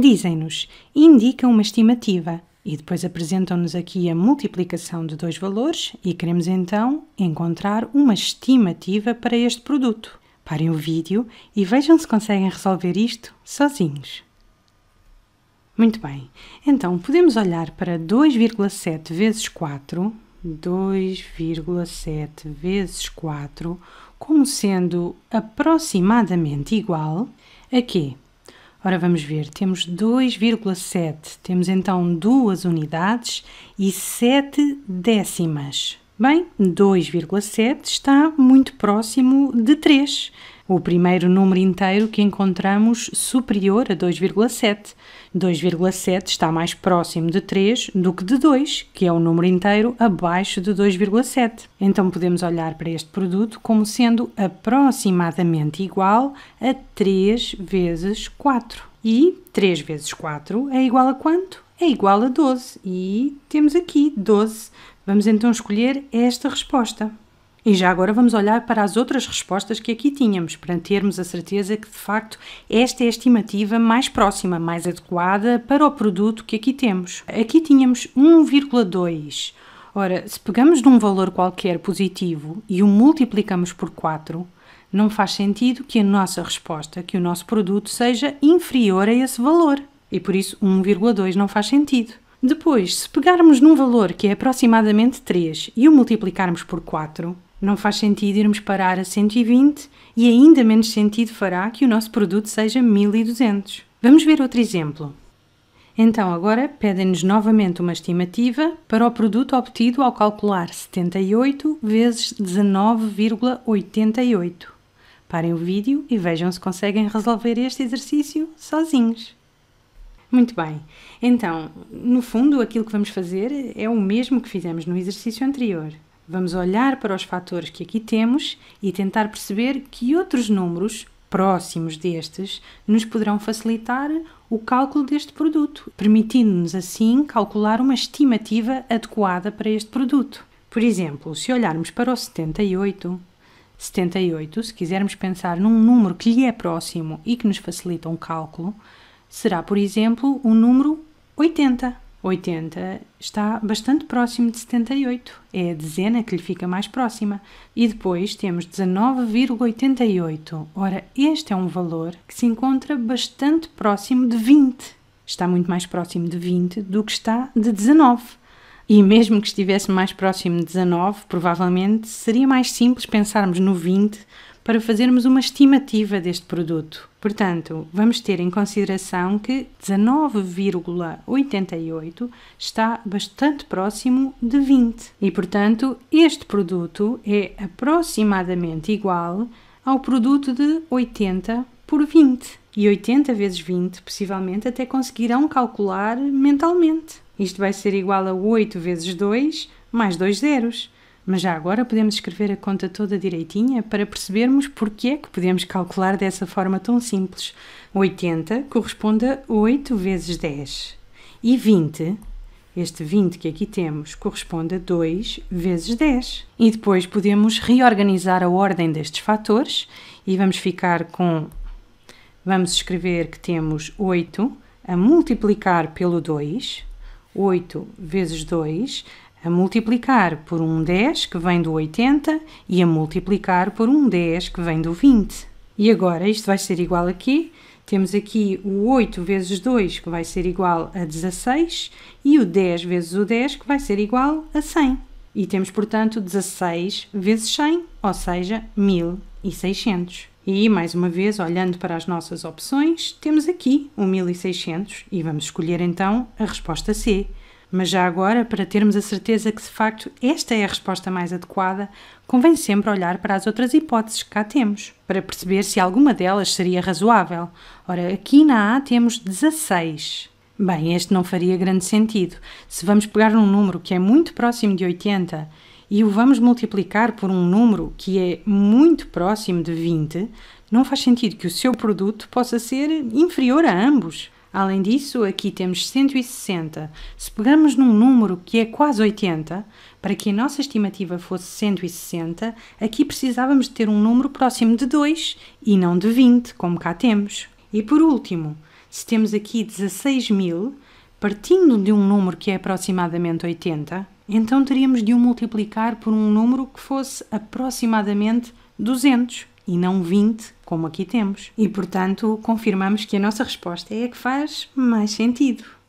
dizem-nos, indicam uma estimativa e depois apresentam-nos aqui a multiplicação de dois valores e queremos então encontrar uma estimativa para este produto. Parem o vídeo e vejam se conseguem resolver isto sozinhos. Muito bem, então podemos olhar para 2,7 vezes 4, 2,7 vezes 4, como sendo aproximadamente igual a quê? Ora, vamos ver, temos 2,7, temos então duas unidades e 7 décimas. Bem, 2,7 está muito próximo de 3 o primeiro número inteiro que encontramos superior a 2,7. 2,7 está mais próximo de 3 do que de 2, que é o número inteiro abaixo de 2,7. Então podemos olhar para este produto como sendo aproximadamente igual a 3 vezes 4. E 3 vezes 4 é igual a quanto? É igual a 12. E temos aqui 12. Vamos então escolher esta resposta. E já agora vamos olhar para as outras respostas que aqui tínhamos, para termos a certeza que de facto esta é a estimativa mais próxima, mais adequada para o produto que aqui temos. Aqui tínhamos 1,2. Ora, se pegamos de um valor qualquer positivo e o multiplicamos por 4, não faz sentido que a nossa resposta, que o nosso produto seja inferior a esse valor. E por isso 1,2 não faz sentido. Depois, se pegarmos num valor que é aproximadamente 3 e o multiplicarmos por 4, não faz sentido irmos parar a 120 e ainda menos sentido fará que o nosso produto seja 1200. Vamos ver outro exemplo. Então, agora pedem-nos novamente uma estimativa para o produto obtido ao calcular 78 vezes 19,88. Parem o vídeo e vejam se conseguem resolver este exercício sozinhos. Muito bem, então, no fundo, aquilo que vamos fazer é o mesmo que fizemos no exercício anterior. Vamos olhar para os fatores que aqui temos e tentar perceber que outros números próximos destes nos poderão facilitar o cálculo deste produto, permitindo-nos assim calcular uma estimativa adequada para este produto. Por exemplo, se olharmos para o 78, 78, se quisermos pensar num número que lhe é próximo e que nos facilita um cálculo, será, por exemplo, o número 80. 80 está bastante próximo de 78, é a dezena que lhe fica mais próxima. E depois temos 19,88. Ora, este é um valor que se encontra bastante próximo de 20. Está muito mais próximo de 20 do que está de 19. E mesmo que estivesse mais próximo de 19, provavelmente seria mais simples pensarmos no 20 para fazermos uma estimativa deste produto. Portanto, vamos ter em consideração que 19,88 está bastante próximo de 20 e, portanto, este produto é aproximadamente igual ao produto de 80 por 20. E 80 vezes 20, possivelmente, até conseguirão calcular mentalmente. Isto vai ser igual a 8 vezes 2 mais dois zeros. Mas já agora podemos escrever a conta toda direitinha para percebermos porque é que podemos calcular dessa forma tão simples. 80 corresponde a 8 vezes 10. E 20, este 20 que aqui temos, corresponde a 2 vezes 10. E depois podemos reorganizar a ordem destes fatores e vamos ficar com. Vamos escrever que temos 8 a multiplicar pelo 2 8 vezes 2, a multiplicar por um 10 que vem do 80 e a multiplicar por um 10 que vem do 20. E agora isto vai ser igual a quê? Temos aqui o 8 vezes 2 que vai ser igual a 16 e o 10 vezes o 10 que vai ser igual a 100. E temos, portanto, 16 vezes 100, ou seja, 1600. E mais uma vez, olhando para as nossas opções, temos aqui o 1600 e vamos escolher então a resposta C. Mas já agora, para termos a certeza que de facto esta é a resposta mais adequada, convém sempre olhar para as outras hipóteses que cá temos, para perceber se alguma delas seria razoável. Ora, aqui na A temos 16. Bem, este não faria grande sentido. Se vamos pegar um número que é muito próximo de 80 e o vamos multiplicar por um número que é muito próximo de 20, não faz sentido que o seu produto possa ser inferior a ambos. Além disso, aqui temos 160. Se pegarmos num número que é quase 80, para que a nossa estimativa fosse 160, aqui precisávamos de ter um número próximo de 2 e não de 20, como cá temos. E por último, se temos aqui 16 mil, partindo de um número que é aproximadamente 80, então teríamos de o multiplicar por um número que fosse aproximadamente 200 e não 20, como aqui temos. E portanto, confirmamos que a nossa resposta é a que faz mais sentido.